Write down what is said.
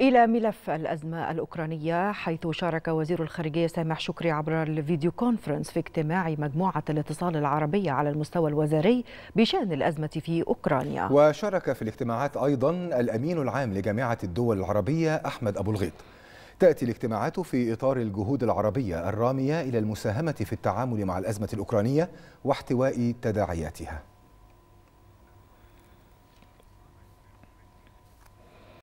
إلى ملف الأزمة الأوكرانية حيث شارك وزير الخارجية سامح شكري عبر الفيديو كونفرنس في اجتماع مجموعة الاتصال العربية على المستوى الوزاري بشأن الأزمة في أوكرانيا وشارك في الاجتماعات أيضا الأمين العام لجامعة الدول العربية أحمد أبو الغيط تأتي الاجتماعات في إطار الجهود العربية الرامية إلى المساهمة في التعامل مع الأزمة الأوكرانية واحتواء تداعياتها